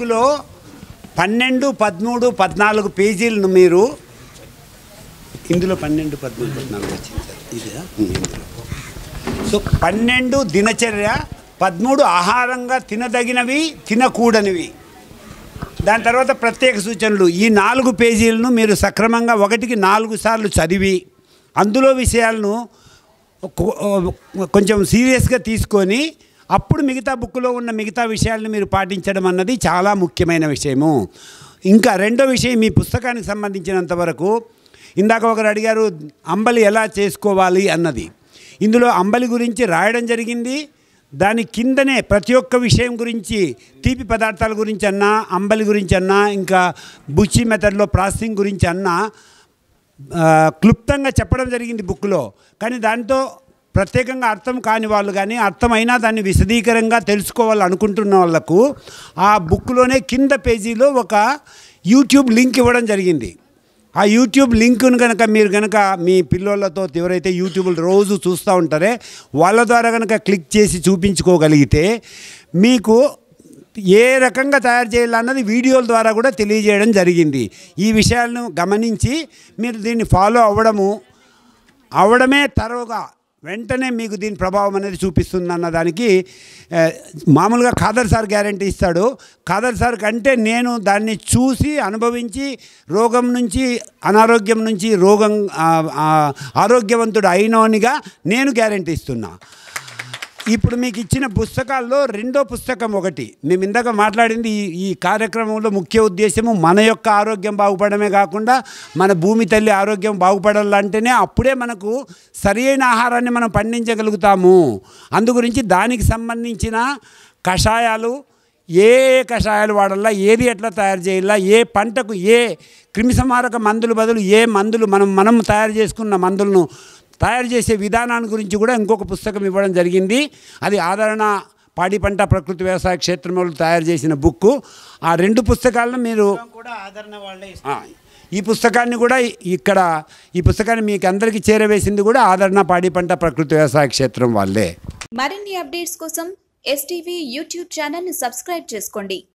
మార్కులో పన్నెండు పదమూడు పద్నాలుగు పేజీలను మీరు ఇందులో పన్నెండు పదమూడు పద్నాలుగు వచ్చింది ఇందులో సో పన్నెండు దినచర్య పదమూడు ఆహారంగా తినదగినవి తినకూడనివి దాని తర్వాత ప్రత్యేక సూచనలు ఈ నాలుగు పేజీలను మీరు సక్రమంగా ఒకటికి నాలుగు సార్లు చదివి అందులో విషయాలను కొంచెం సీరియస్గా తీసుకొని అప్పుడు మిగతా బుక్లో ఉన్న మిగతా విషయాలను మీరు పాటించడం అన్నది చాలా ముఖ్యమైన విషయము ఇంకా రెండో విషయం మీ పుస్తకానికి సంబంధించినంత వరకు ఇందాక ఒకరు అడిగారు అంబలి ఎలా చేసుకోవాలి అన్నది ఇందులో అంబలి గురించి రాయడం జరిగింది దాని కిందనే ప్రతి ఒక్క విషయం గురించి తీపి పదార్థాల గురించి అన్నా అంబలి గురించి అన్నా ఇంకా బుచ్చి మెథడ్లో ప్రాసెసింగ్ గురించి అన్నా క్లుప్తంగా చెప్పడం జరిగింది బుక్లో కానీ దాంతో ప్రత్యేకంగా అర్థం కాని వాళ్ళు కానీ అర్థమైనా దాన్ని విశదీకరంగా తెలుసుకోవాలనుకుంటున్న వాళ్ళకు ఆ బుక్లోనే కింద పేజీలో ఒక యూట్యూబ్ లింక్ ఇవ్వడం జరిగింది ఆ యూట్యూబ్ లింక్ను కనుక మీరు కనుక మీ పిల్లలతో ఎవరైతే యూట్యూబ్లు రోజు చూస్తూ ఉంటారే వాళ్ళ ద్వారా కనుక క్లిక్ చేసి చూపించుకోగలిగితే మీకు ఏ రకంగా తయారు చేయాలన్నది వీడియోల ద్వారా కూడా తెలియజేయడం జరిగింది ఈ విషయాలను గమనించి మీరు దీన్ని ఫాలో అవ్వడము అవడమే తరువుగా వెంటనే మీకు దీని ప్రభావం అనేది చూపిస్తుంది అన్న దానికి మామూలుగా ఖాదర్ సార్ గ్యారంటీ ఇస్తాడు ఖాదర్ సార్ కంటే నేను దాన్ని చూసి అనుభవించి రోగం నుంచి అనారోగ్యం నుంచి రోగం ఆరోగ్యవంతుడు అయినోనిగా నేను గ్యారంటీ ఇస్తున్నా ఇప్పుడు మీకు ఇచ్చిన పుస్తకాల్లో రెండో పుస్తకం ఒకటి మేము ఇందాక మాట్లాడింది ఈ కార్యక్రమంలో ముఖ్య ఉద్దేశము మన యొక్క ఆరోగ్యం బాగుపడమే కాకుండా మన భూమి తల్లి ఆరోగ్యం బాగుపడాలంటేనే అప్పుడే మనకు సరియైన ఆహారాన్ని మనం పండించగలుగుతాము అందుగురించి దానికి సంబంధించిన కషాయాలు ఏ కషాయాలు వాడాలా ఏది ఎట్లా తయారు చేయాలా ఏ పంటకు ఏ క్రిమిసంహారక మందులు బదులు ఏ మందులు మనం మనం తయారు చేసుకున్న మందులను తయారు చేసే విధానాన్ని గురించి కూడా ఇంకొక పుస్తకం ఇవ్వడం జరిగింది అది ఆదరణ పాడి పంట ప్రకృతి వ్యవసాయ క్షేత్రంలో తయారు చేసిన బుక్ ఆ రెండు పుస్తకాలను మీరు కూడా ఆదరణ వాళ్ళే ఈ పుస్తకాన్ని కూడా ఇక్కడ ఈ పుస్తకాన్ని మీకు అందరికీ చేరవేసింది కూడా ఆదరణ పాడి పంట ప్రకృతి వ్యవసాయ క్షేత్రం వాళ్ళే మరిన్ని అప్డేట్స్ కోసం ఎస్టీవీ యూట్యూబ్ ఛానల్ని సబ్స్క్రైబ్ చేసుకోండి